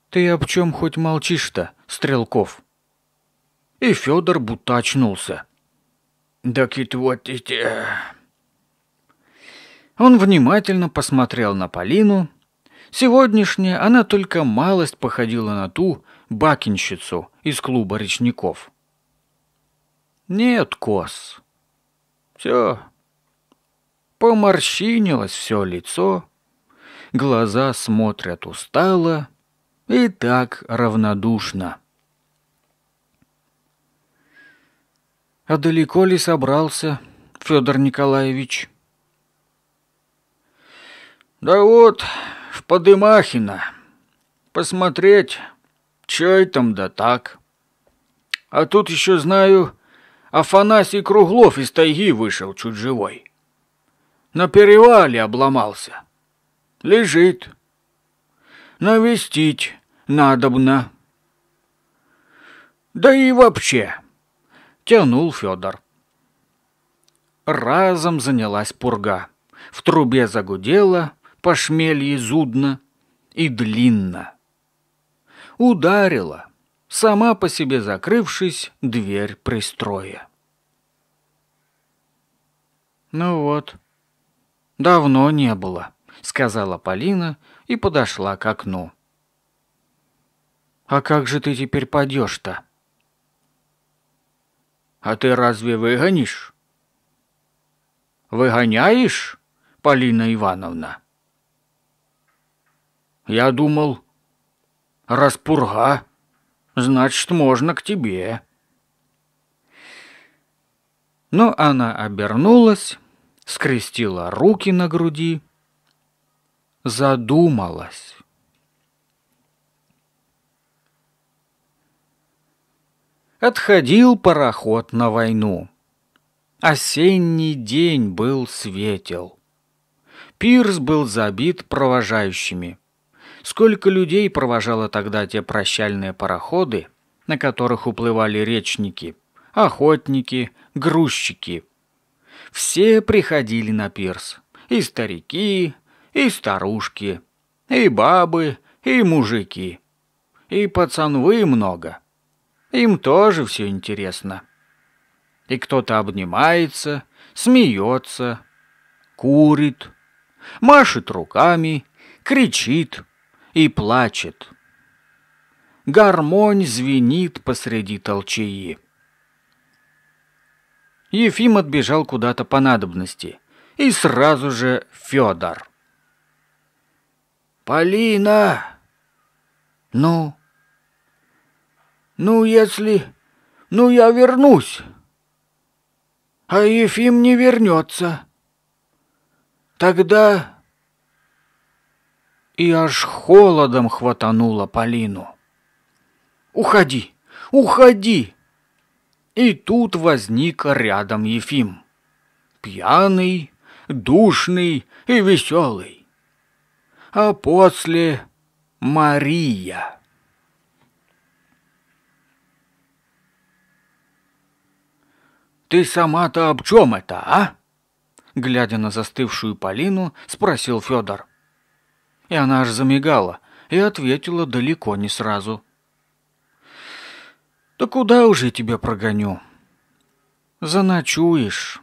Ты об чем хоть молчишь-то, Стрелков? И Федор будто очнулся. Да кит вот эти... Он внимательно посмотрел на Полину. Сегодняшняя она только малость походила на ту, бакинщицу из клуба речников. Нет кос. Все. Поморщинилось все лицо, глаза смотрят устало и так равнодушно. А далеко ли собрался Федор Николаевич? Да вот, в Подымахино. Посмотреть, Чай там да так. А тут еще знаю, Афанасий Круглов из тайги вышел чуть живой. На перевале обломался. Лежит. Навестить надобно. Да и вообще, тянул Федор. Разом занялась пурга. В трубе загудела, пошмелье зудно и длинно ударила, сама по себе закрывшись, дверь пристроя. «Ну вот, давно не было», — сказала Полина и подошла к окну. «А как же ты теперь падешь-то?» «А ты разве выгонишь?» «Выгоняешь, Полина Ивановна?» «Я думал, раз пурга, значит, можно к тебе». Но она обернулась, скрестила руки на груди, задумалась. Отходил пароход на войну. Осенний день был светел. Пирс был забит провожающими. Сколько людей провожало тогда те прощальные пароходы, на которых уплывали речники, охотники, грузчики. Все приходили на пирс. И старики, и старушки, и бабы, и мужики. И пацанвы много. Им тоже все интересно. И кто-то обнимается, смеется, курит, машет руками, кричит, и плачет. Гармонь звенит посреди толчаи. Ефим отбежал куда-то по надобности. И сразу же Федор. «Полина!» «Ну?» «Ну, если... Ну, я вернусь!» «А Ефим не вернется!» «Тогда и аж холодом хватануло Полину. «Уходи! Уходи!» И тут возник рядом Ефим. Пьяный, душный и веселый. А после Мария. «Ты сама-то об чем это, а?» Глядя на застывшую Полину, спросил Федор. — и она аж замигала, и ответила далеко не сразу. «Да куда уже тебя прогоню? Заночуешь».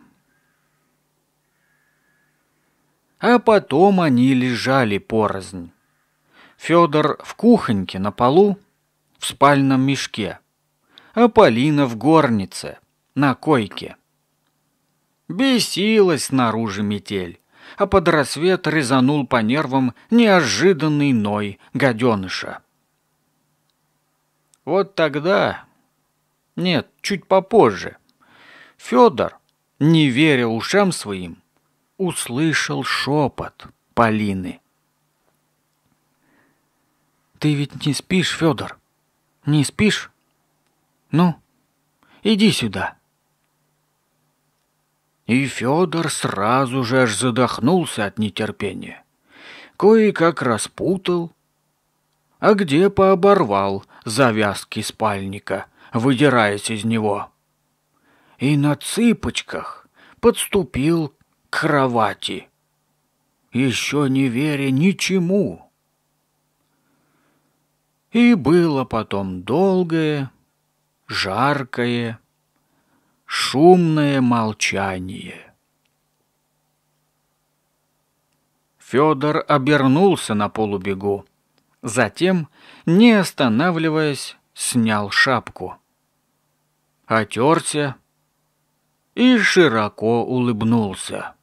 А потом они лежали порознь. Федор в кухоньке на полу, в спальном мешке, а Полина в горнице, на койке. Бесилась снаружи метель а под рассвет резанул по нервам неожиданный ной гаденыша. Вот тогда... Нет, чуть попозже. Федор, не веря ушам своим, услышал шепот Полины. «Ты ведь не спишь, Федор? Не спишь? Ну, иди сюда». И Федор сразу же аж задохнулся от нетерпения. Кое-как распутал, а где пооборвал завязки спальника, выдираясь из него. И на цыпочках подступил к кровати, еще не веря ничему. И было потом долгое, жаркое, шумное молчание. Федор обернулся на полубегу. Затем, не останавливаясь, снял шапку. Отерся и широко улыбнулся.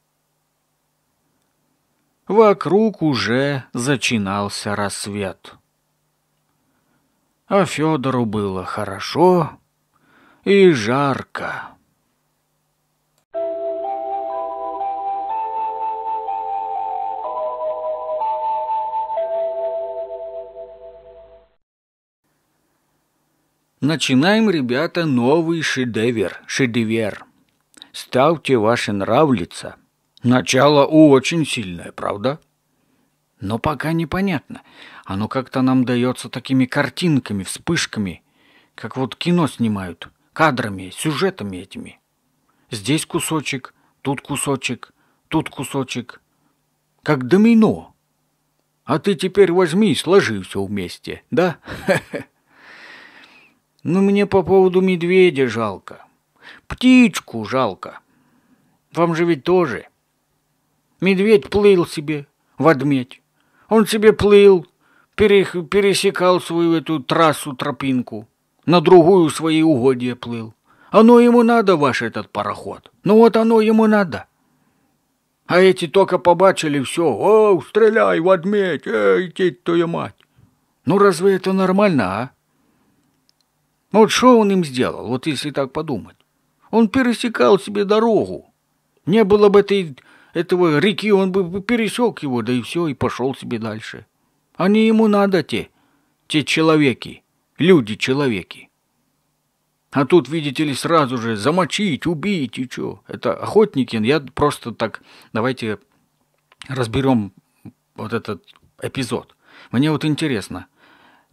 Вокруг уже зачинался рассвет. А Федору было хорошо и жарко. Начинаем, ребята, новый шедевр. Шедевр. Ставьте ваши нравлица. Начало очень сильное, правда? Но пока непонятно. Оно как-то нам дается такими картинками, вспышками, как вот кино снимают, кадрами, сюжетами этими. Здесь кусочек, тут кусочек, тут кусочек. Как домино. А ты теперь возьми и сложи все вместе, да? Хе-хе. Ну мне по поводу медведя жалко. Птичку жалко. Вам же ведь тоже. Медведь плыл себе в отметь. Он себе плыл, пересекал свою эту трассу-тропинку. На другую свои угодья плыл. Оно ему надо, ваш этот пароход. Ну вот оно ему надо. А эти только побачили все. О, стреляй в отметь, эй, теть твою мать. Ну разве это нормально, а? Ну вот что он им сделал, вот если так подумать? Он пересекал себе дорогу. Не было бы этой, этого реки, он бы пересек его, да и все, и пошел себе дальше. Они ему надо те, те человеки, люди-человеки. А тут, видите ли, сразу же замочить, убить и что. Это охотники, я просто так, давайте разберем вот этот эпизод. Мне вот интересно,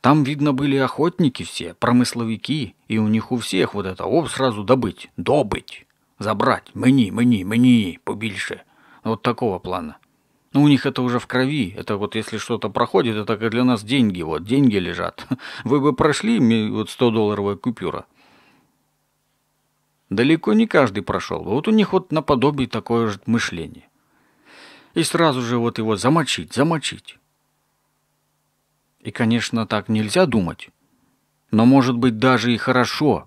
там, видно, были охотники все, промысловики, и у них у всех вот это оп сразу добыть, добыть, забрать, мені, мені, мені, побольше, Вот такого плана. Ну, у них это уже в крови. Это вот если что-то проходит, это как для нас деньги. Вот деньги лежат. Вы бы прошли вот 100-долларовая купюра. Далеко не каждый прошел. Вот у них вот наподобие такое же мышление. И сразу же вот его замочить, замочить. И, конечно, так нельзя думать. Но, может быть, даже и хорошо,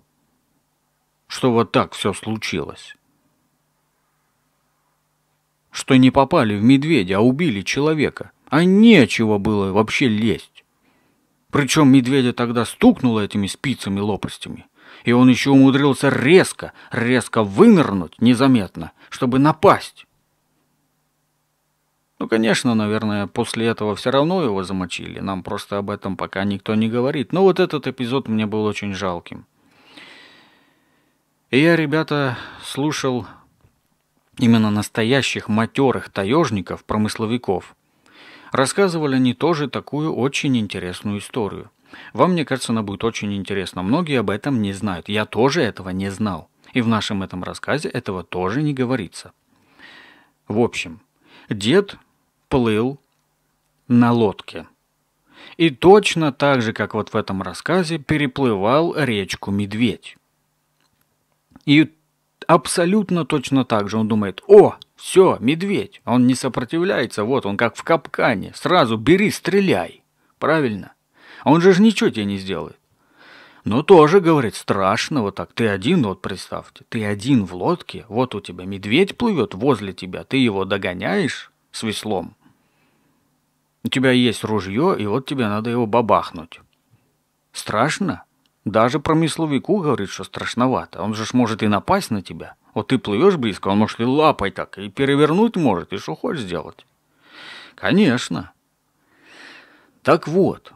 что вот так все случилось. Что не попали в медведя, а убили человека. А нечего было вообще лезть. Причем медведя тогда стукнуло этими спицами-лопастями. И он еще умудрился резко, резко вынырнуть незаметно, чтобы напасть. Ну, конечно, наверное, после этого все равно его замочили. Нам просто об этом пока никто не говорит. Но вот этот эпизод мне был очень жалким. И я, ребята, слушал именно настоящих матерых таежников, промысловиков. Рассказывали они тоже такую очень интересную историю. Вам, мне кажется, она будет очень интересна. Многие об этом не знают. Я тоже этого не знал. И в нашем этом рассказе этого тоже не говорится. В общем, дед плыл на лодке. И точно так же, как вот в этом рассказе, переплывал речку медведь. И абсолютно точно так же он думает, о, все, медведь, он не сопротивляется, вот он как в капкане, сразу бери, стреляй. Правильно? Он же ж ничего тебе не сделает. Но тоже, говорит, страшно вот так. Ты один, вот представьте, ты один в лодке, вот у тебя медведь плывет возле тебя, ты его догоняешь с веслом, у тебя есть ружье, и вот тебе надо его бабахнуть. Страшно? Даже промысловику говорит, что страшновато. Он же ж может и напасть на тебя. Вот ты плывешь близко, он может и лапой так, и перевернуть может, и что хочешь сделать. Конечно. Так вот,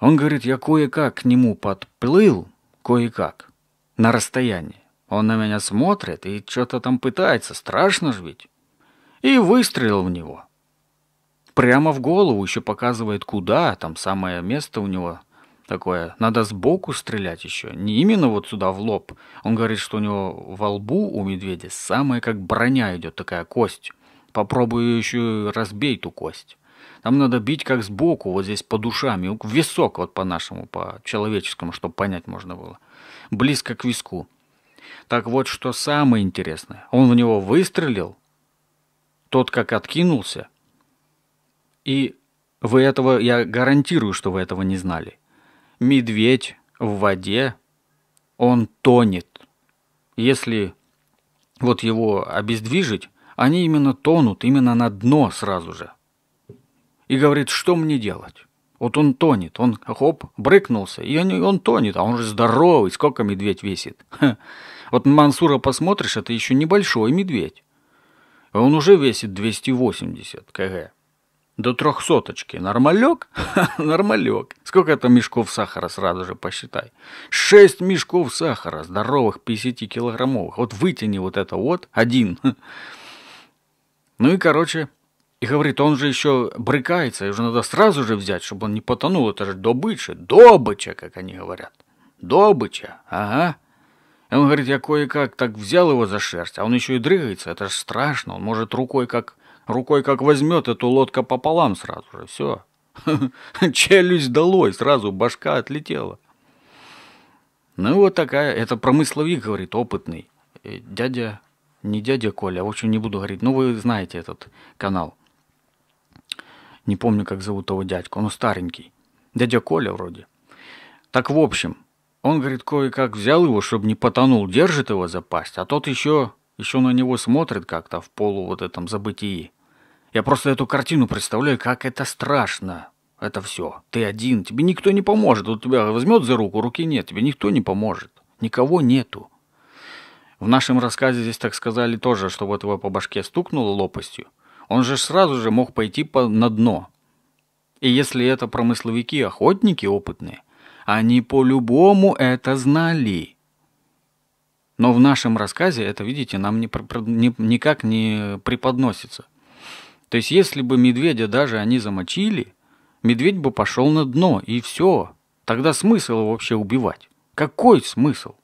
он говорит, я кое-как к нему подплыл, кое-как, на расстоянии. Он на меня смотрит и что-то там пытается, страшно ж ведь. И выстрелил в него прямо в голову, еще показывает куда, там самое место у него такое. Надо сбоку стрелять еще, не именно вот сюда в лоб. Он говорит, что у него во лбу у медведя самая как броня идет, такая кость. попробую еще разбей ту кость. там надо бить как сбоку, вот здесь по душам, в висок вот по-нашему, по-человеческому, чтобы понять можно было. Близко к виску. Так вот, что самое интересное. Он в него выстрелил, тот как откинулся – и вы этого, я гарантирую, что вы этого не знали. Медведь в воде, он тонет. Если вот его обездвижить, они именно тонут, именно на дно сразу же. И говорит, что мне делать? Вот он тонет, он, хоп, брыкнулся, и он, он тонет, а он же здоровый, сколько медведь весит. Вот Мансура посмотришь, это еще небольшой медведь. Он уже весит 280 кг. До трехсоточки. Нормалек? Нормалек. Сколько это мешков сахара, сразу же посчитай. Шесть мешков сахара, здоровых 50-килограммовых. Вот вытяни вот это вот, один. ну и, короче, и говорит, он же еще брыкается, и уже надо сразу же взять, чтобы он не потонул. Это же добыча, добыча, как они говорят. Добыча, ага. И он говорит, я кое-как так взял его за шерсть, а он еще и дрыгается, это же страшно, он может рукой как Рукой как возьмет эту лодка пополам сразу же, все. Челюсть долой, сразу башка отлетела. Ну вот такая, это промысловик, говорит, опытный. Э, дядя, не дядя Коля, а, в общем, не буду говорить. Ну вы знаете этот канал. Не помню, как зовут того дядьку, он старенький. Дядя Коля вроде. Так в общем, он, говорит, кое-как взял его, чтобы не потонул, держит его за пасть, а тот еще, еще на него смотрит как-то в полу вот этом забытии. Я просто эту картину представляю, как это страшно. Это все. Ты один, тебе никто не поможет. Вот тебя возьмет за руку, руки нет, тебе никто не поможет. Никого нету. В нашем рассказе здесь так сказали тоже, что вот его по башке стукнуло лопастью. Он же сразу же мог пойти по, на дно. И если это промысловики, охотники опытные, они по-любому это знали. Но в нашем рассказе это, видите, нам не, не, никак не преподносится. То есть если бы медведя даже они замочили, медведь бы пошел на дно, и все. Тогда смысл его вообще убивать? Какой смысл?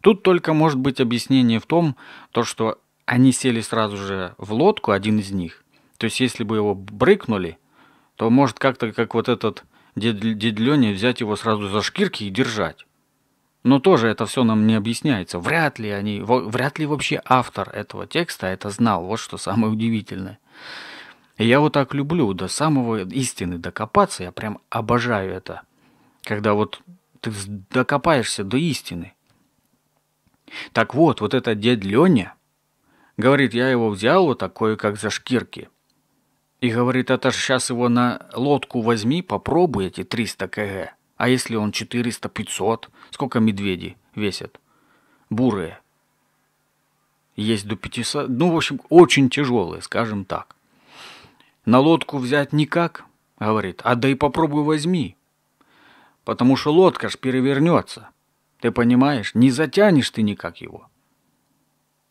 Тут только может быть объяснение в том, то, что они сели сразу же в лодку, один из них. То есть если бы его брыкнули, то может как-то как вот этот дед, дед Леня взять его сразу за шкирки и держать. Но тоже это все нам не объясняется. Вряд ли они, вряд ли вообще автор этого текста это знал. Вот что самое удивительное. И я вот так люблю до самого истины докопаться. Я прям обожаю это. Когда вот ты докопаешься до истины. Так вот, вот этот дед Леня, говорит, я его взял вот такой как за шкирки. И говорит, это ж сейчас его на лодку возьми, попробуй эти 300 кг. А если он 400, 500? Сколько медведи весят? Бурые. Есть до 500. Ну, в общем, очень тяжелые, скажем так. На лодку взять никак, говорит. А да и попробуй возьми. Потому что лодка ж перевернется. Ты понимаешь? Не затянешь ты никак его.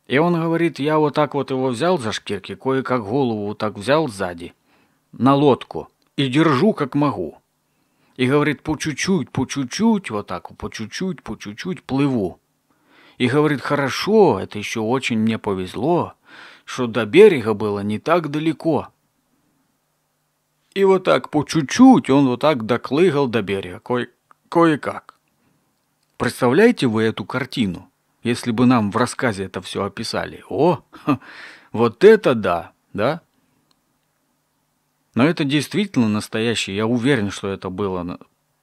И он говорит, я вот так вот его взял за шкирки, кое-как голову вот так взял сзади, на лодку, и держу как могу и говорит, по чуть-чуть, по чуть-чуть, вот так, по чуть-чуть, по чуть-чуть плыву. И говорит, хорошо, это еще очень мне повезло, что до берега было не так далеко. И вот так, по чуть-чуть, он вот так доклыгал до берега, кое- кое-как. Представляете вы эту картину? Если бы нам в рассказе это все описали. О, вот это да, да? Но это действительно настоящее. Я уверен, что это было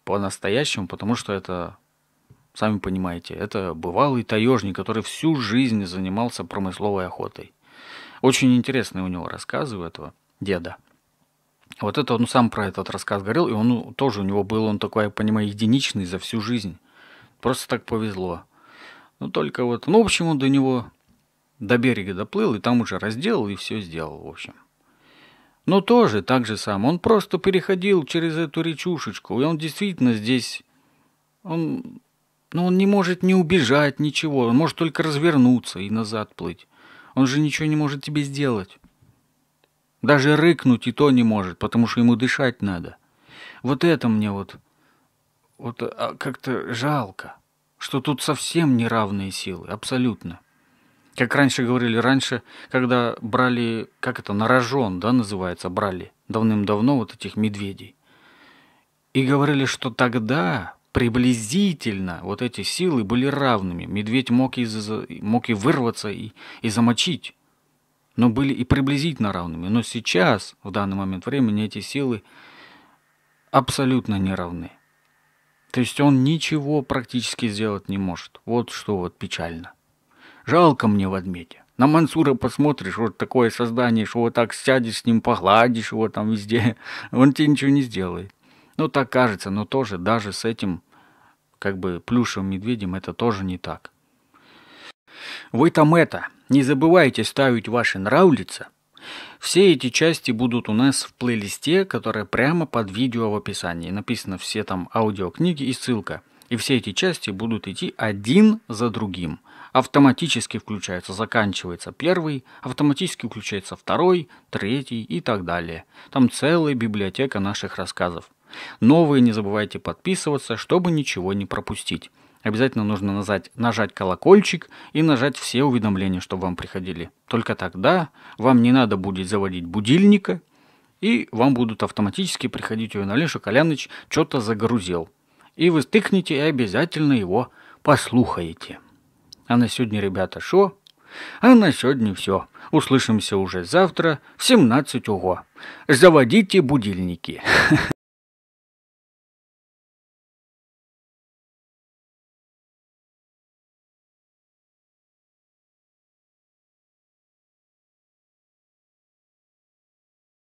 по-настоящему, потому что это, сами понимаете, это бывалый таежник, который всю жизнь занимался промысловой охотой. Очень интересные у него рассказы у этого деда. Вот это он сам про этот рассказ говорил, и он ну, тоже у него был, он такой, я понимаю, единичный за всю жизнь. Просто так повезло. Ну, только вот, ну, в общем, он до него до берега доплыл, и там уже разделал, и все сделал, в общем. Но тоже так же сам. Он просто переходил через эту речушечку, и он действительно здесь... Он... ну он не может не убежать, ничего. Он может только развернуться и назад плыть. Он же ничего не может тебе сделать. Даже рыкнуть и то не может, потому что ему дышать надо. Вот это мне вот... Вот а, как-то жалко, что тут совсем неравные силы, абсолютно. Как раньше говорили, раньше, когда брали, как это, на да, называется, брали давным-давно вот этих медведей. И говорили, что тогда приблизительно вот эти силы были равными. Медведь мог и, мог и вырваться, и, и замочить. Но были и приблизительно равными. Но сейчас, в данный момент времени, эти силы абсолютно не равны. То есть он ничего практически сделать не может. Вот что вот печально. Жалко мне в Адмете. На Мансура посмотришь, вот такое создание, что вот так сядешь с ним, погладишь его там везде. Он тебе ничего не сделает. Ну, так кажется, но тоже даже с этим как бы плюшевым медведем это тоже не так. Вы там это, не забывайте ставить ваши нравлица. Все эти части будут у нас в плейлисте, которая прямо под видео в описании. Написано все там аудиокниги и ссылка. И все эти части будут идти один за другим – автоматически включается, заканчивается первый, автоматически включается второй, третий и так далее. Там целая библиотека наших рассказов. Новые не забывайте подписываться, чтобы ничего не пропустить. Обязательно нужно нажать, нажать колокольчик и нажать все уведомления, чтобы вам приходили. Только тогда вам не надо будет заводить будильника, и вам будут автоматически приходить уведомления, что Коляныч что-то загрузил. И вы стыкнете и обязательно его послухаете. А на сегодня, ребята, шо? А на сегодня все. Услышимся уже завтра в 17 уго. Заводите будильники.